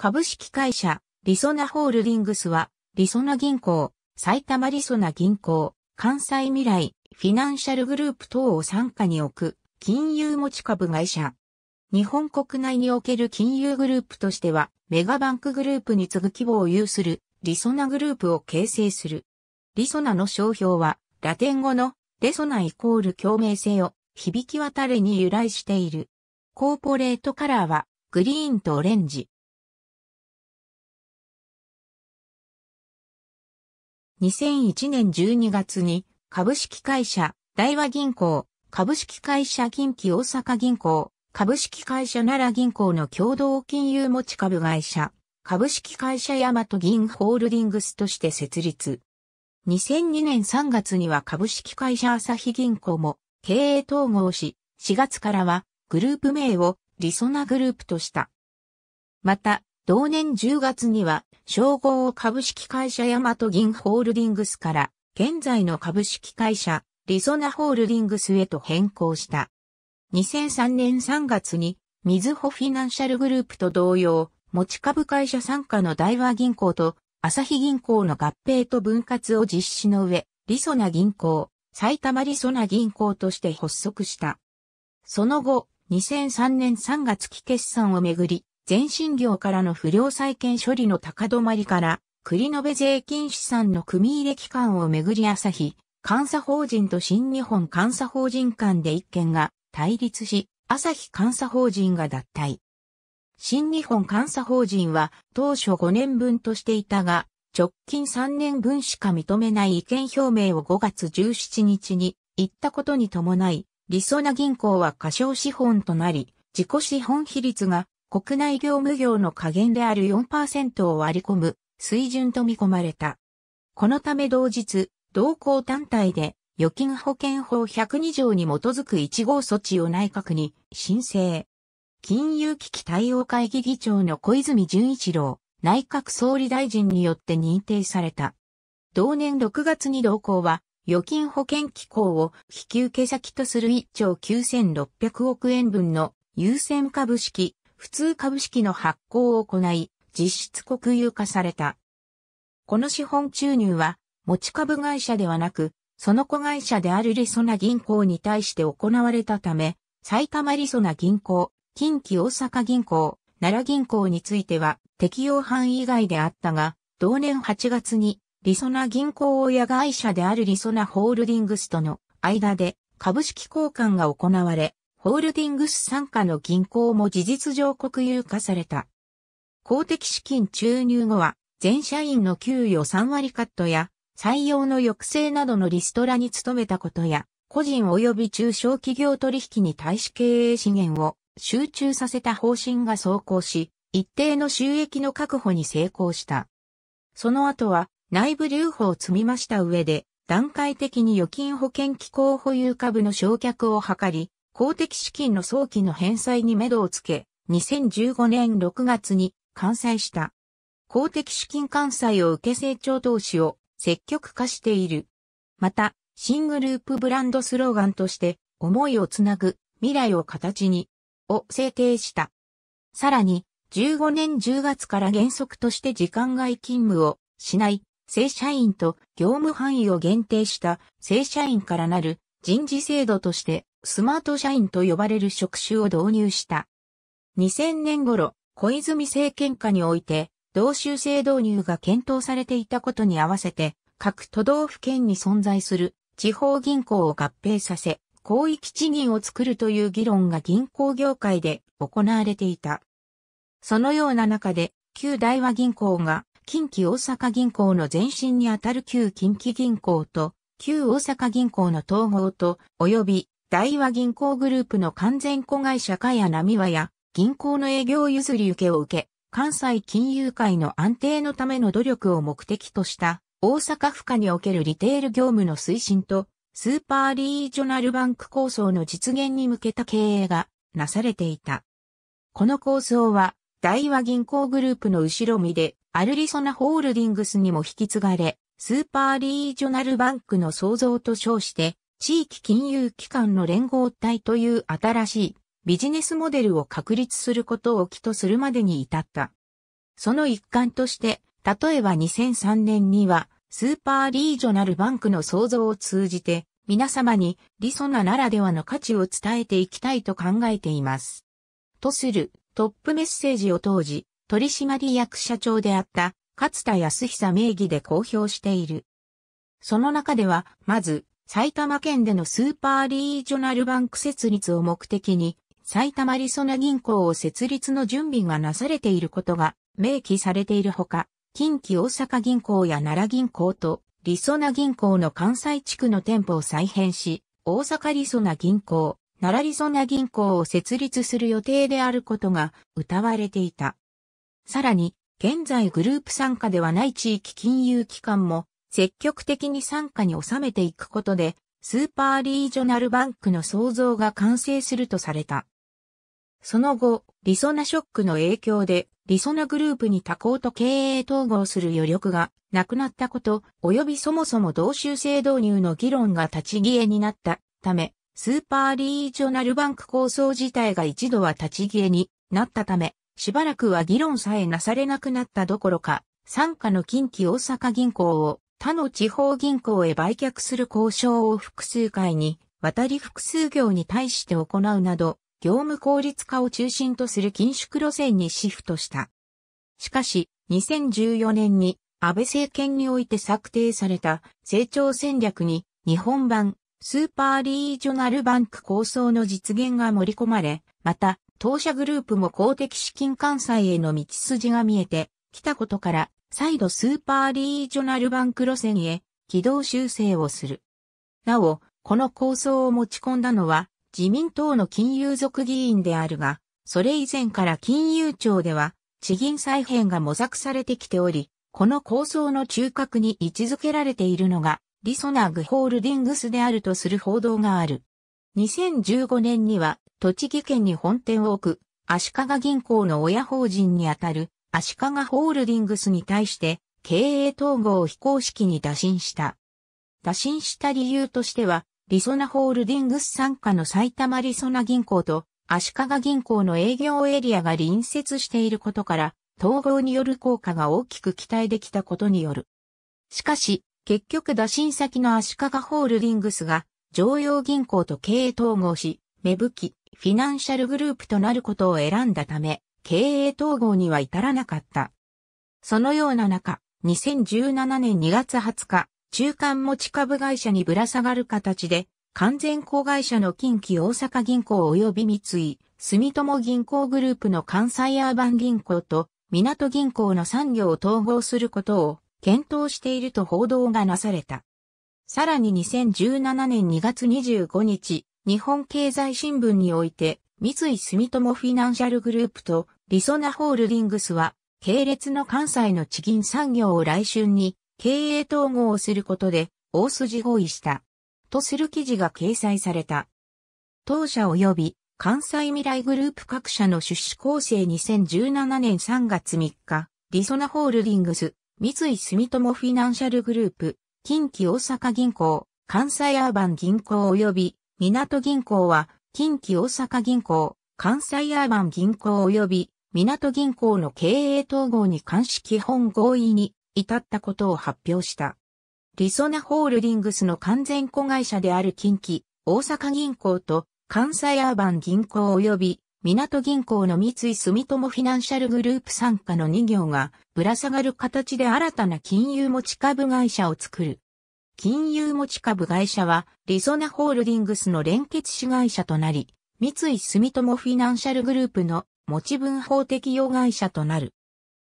株式会社、リソナホールディングスは、リソナ銀行、埼玉リソナ銀行、関西未来、フィナンシャルグループ等を傘下に置く、金融持ち株会社。日本国内における金融グループとしては、メガバンクグループに次ぐ規模を有する、リソナグループを形成する。リソナの商標は、ラテン語の、レソナイコール共鳴性を、響き渡れに由来している。コーポレートカラーは、グリーンとオレンジ。2001年12月に株式会社大和銀行、株式会社近畿大阪銀行、株式会社奈良銀行の共同金融持ち株会社、株式会社ヤマト銀ホールディングスとして設立。2002年3月には株式会社朝日銀行も経営統合し、4月からはグループ名をリソナグループとした。また、同年10月には、称号を株式会社ヤマト銀ホールディングスから、現在の株式会社、リソナホールディングスへと変更した。2003年3月に、水穂フィナンシャルグループと同様、持ち株会社参加の大和銀行と、朝日銀行の合併と分割を実施の上、リソナ銀行、埼玉リソナ銀行として発足した。その後、2003年3月期決算をめぐり、全身業からの不良債権処理の高止まりから、繰延税金資産の組入れ期間をめぐり朝日、監査法人と新日本監査法人間で一件が対立し、朝日監査法人が脱退。新日本監査法人は当初5年分としていたが、直近3年分しか認めない意見表明を5月17日に行ったことに伴い、理想な銀行は過小資本となり、自己資本比率が国内業務業の加減である4%を割り込む水準と見込まれた。このため同日、同行単体で預金保険法102条に基づく1号措置を内閣に申請。金融危機対応会議議長の小泉純一郎、内閣総理大臣によって認定された。同年6月に同行は、預金保険機構を引き受け先とする1兆9600億円分の優先株式普通株式の発行を行い、実質国有化された。この資本注入は、持ち株会社ではなく、その子会社であるリソナ銀行に対して行われたため、埼玉リソナ銀行、近畿大阪銀行、奈良銀行については適用範囲外であったが、同年8月に、リソナ銀行親会社であるリソナホールディングスとの間で株式交換が行われ、ホールディングス傘下の銀行も事実上国有化された。公的資金注入後は、全社員の給与3割カットや、採用の抑制などのリストラに努めたことや、個人及び中小企業取引に対し経営資源を集中させた方針が走行し、一定の収益の確保に成功した。その後は内部留保を積みました上で、段階的に預金保険機構保有株の償却を図り、公的資金の早期の返済に目処をつけ、2015年6月に完済した。公的資金完済を受け成長投資を積極化している。また、新グループブランドスローガンとして、思いをつなぐ、未来を形に、を制定した。さらに、15年10月から原則として時間外勤務をしない正社員と業務範囲を限定した正社員からなる人事制度としてスマート社員と呼ばれる職種を導入した。2000年頃、小泉政権下において、同州制導入が検討されていたことに合わせて、各都道府県に存在する地方銀行を合併させ、広域地銀を作るという議論が銀行業界で行われていた。そのような中で、旧大和銀行が近畿大阪銀行の前身にあたる旧近畿銀行と、旧大阪銀行の統合と、及び大和銀行グループの完全子会社かや波和や銀行の営業譲り受けを受け、関西金融界の安定のための努力を目的とした大阪府下におけるリテール業務の推進とスーパーリージョナルバンク構想の実現に向けた経営がなされていた。この構想は大和銀行グループの後ろ身でアルリソナホールディングスにも引き継がれ、スーパーリージョナルバンクの創造と称して地域金融機関の連合体という新しいビジネスモデルを確立することを起とするまでに至った。その一環として、例えば2003年には、スーパーリージョナルバンクの創造を通じて、皆様にリソナならではの価値を伝えていきたいと考えています。とするトップメッセージを当時、取締役社長であった勝田康久名義で公表している。その中では、まず、埼玉県でのスーパーリージョナルバンク設立を目的に、埼玉リソナ銀行を設立の準備がなされていることが明記されているほか、近畿大阪銀行や奈良銀行とリソナ銀行の関西地区の店舗を再編し、大阪リソナ銀行、奈良リソナ銀行を設立する予定であることが謳われていた。さらに、現在グループ参加ではない地域金融機関も積極的に参加に収めていくことで、スーパーリージョナルバンクの創造が完成するとされた。その後、リソナショックの影響で、リソナグループに多行と経営統合する余力がなくなったこと、及びそもそも同州制導入の議論が立ち消えになったため、スーパーリージョナルバンク構想自体が一度は立ち消えになったため、しばらくは議論さえなされなくなったどころか、参加の近畿大阪銀行を他の地方銀行へ売却する交渉を複数回に渡り複数業に対して行うなど、業務効率化を中心とする緊縮路線にシフトした。しかし、2014年に安倍政権において策定された成長戦略に日本版スーパーリージョナルバンク構想の実現が盛り込まれ、また当社グループも公的資金関西への道筋が見えてきたことから再度スーパーリージョナルバンク路線へ軌道修正をする。なお、この構想を持ち込んだのは自民党の金融族議員であるが、それ以前から金融庁では地銀再編が模索されてきており、この構想の中核に位置づけられているのがリソナグホールディングスであるとする報道がある。2015年には栃木県に本店を置く足利銀行の親法人にあたる足利ホールディングスに対して経営統合を非公式に打診した。打診した理由としては、リソナホールディングス傘下の埼玉リソナ銀行と足利銀行の営業エリアが隣接していることから、統合による効果が大きく期待できたことによる。しかし、結局打診先の足利ホールディングスが、常用銀行と経営統合し、芽吹き、フィナンシャルグループとなることを選んだため、経営統合には至らなかった。そのような中、2017年2月20日、中間持ち株会社にぶら下がる形で、完全子会社の近畿大阪銀行及び三井、住友銀行グループの関西アーバン銀行と港銀行の産業を統合することを検討していると報道がなされた。さらに2017年2月25日、日本経済新聞において、三井住友フィナンシャルグループとリソナホールディングスは、系列の関西の地銀産業を来春に経営統合をすることで大筋合意した。とする記事が掲載された。当社及び関西未来グループ各社の出資構成2017年3月3日、リソナホールディングス、三井住友フィナンシャルグループ、近畿大阪銀行、関西アーバン銀行及び港銀行は、近畿大阪銀行、関西アーバン銀行及び港銀行の経営統合に関し基本合意に至ったことを発表した。リソナホールディングスの完全子会社である近畿、大阪銀行と関西アーバン銀行及び港銀行の三井住友フィナンシャルグループ参加の2行がぶら下がる形で新たな金融持ち株会社を作る。金融持ち株会社はリソナホールディングスの連結子会社となり、三井住友フィナンシャルグループの持ち分法適用会社となる。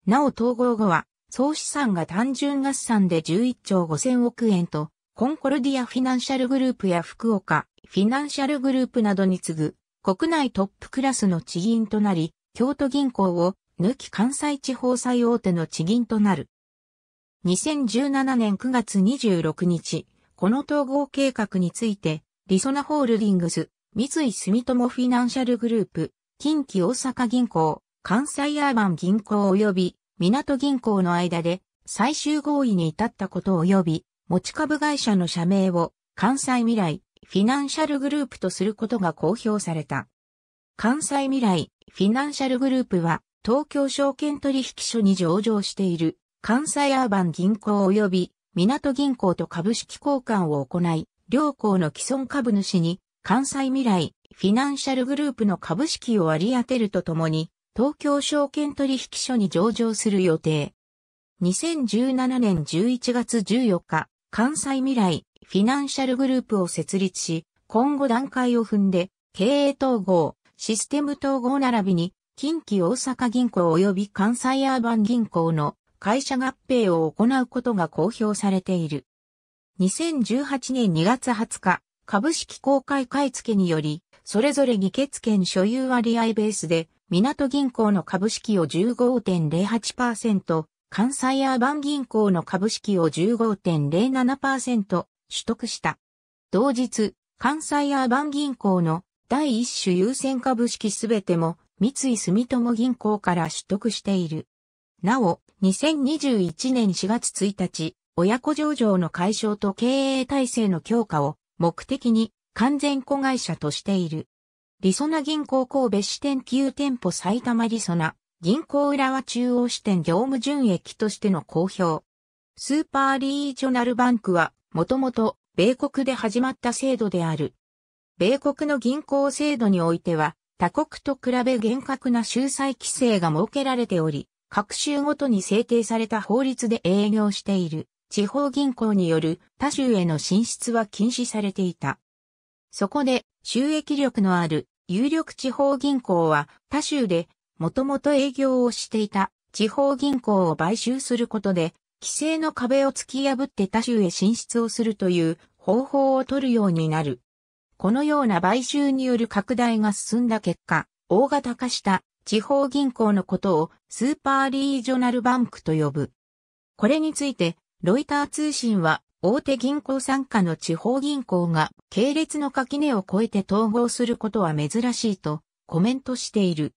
なお統合後は、総資産が単純合算で11兆5000億円と、コンコルディアフィナンシャルグループや福岡、フィナンシャルグループなどに次ぐ、国内トップクラスの地銀となり、京都銀行を抜き関西地方最大手の地銀となる。2017年9月26日、この統合計画について、リソナホールディングス、三井住友フィナンシャルグループ、近畿大阪銀行、関西アーバン銀行及び港銀行の間で最終合意に至ったこと及び持ち株会社の社名を関西未来フィナンシャルグループとすることが公表された。関西未来フィナンシャルグループは東京証券取引所に上場している関西アーバン銀行及び港銀行と株式交換を行い、両行の既存株主に関西未来フィナンシャルグループの株式を割り当てるとともに、東京証券取引所に上場する予定。2017年11月14日、関西未来フィナンシャルグループを設立し、今後段階を踏んで、経営統合、システム統合並びに、近畿大阪銀行及び関西アーバン銀行の会社合併を行うことが公表されている。2018年2月20日、株式公開買付により、それぞれ議決権所有割合ベースで、港銀行の株式を15.08%、関西アーバン銀行の株式を15.07%取得した。同日、関西アーバン銀行の第一種優先株式すべても三井住友銀行から取得している。なお、2021年4月1日、親子上場の解消と経営体制の強化を目的に完全子会社としている。リソナ銀行神戸支店旧店舗埼玉リソナ、銀行浦和中央支店業務純益としての公表。スーパーリージョナルバンクは、もともと、米国で始まった制度である。米国の銀行制度においては、他国と比べ厳格な収載規制が設けられており、各州ごとに制定された法律で営業している地方銀行による他州への進出は禁止されていた。そこで収益力のある有力地方銀行は他州でもともと営業をしていた地方銀行を買収することで規制の壁を突き破って他州へ進出をするという方法を取るようになる。このような買収による拡大が進んだ結果、大型化した地方銀行のことをスーパーリージョナルバンクと呼ぶ。これについてロイター通信は大手銀行傘下の地方銀行が系列の垣根を越えて統合することは珍しいとコメントしている。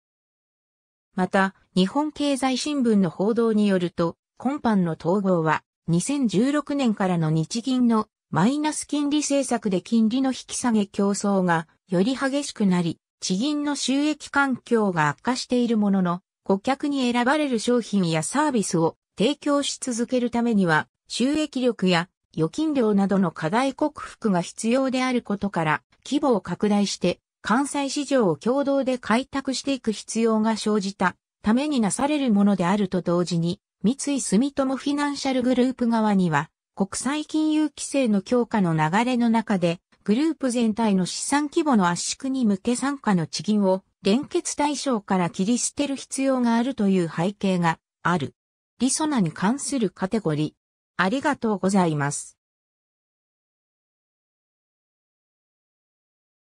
また、日本経済新聞の報道によると、今般の統合は2016年からの日銀のマイナス金利政策で金利の引き下げ競争がより激しくなり、地銀の収益環境が悪化しているものの、顧客に選ばれる商品やサービスを提供し続けるためには、収益力や預金量などの課題克服が必要であることから、規模を拡大して、関西市場を共同で開拓していく必要が生じたためになされるものであると同時に、三井住友フィナンシャルグループ側には、国際金融規制の強化の流れの中で、グループ全体の資産規模の圧縮に向け参加の地銀を連結対象から切り捨てる必要があるという背景がある。リソナに関するカテゴリありがとうございます。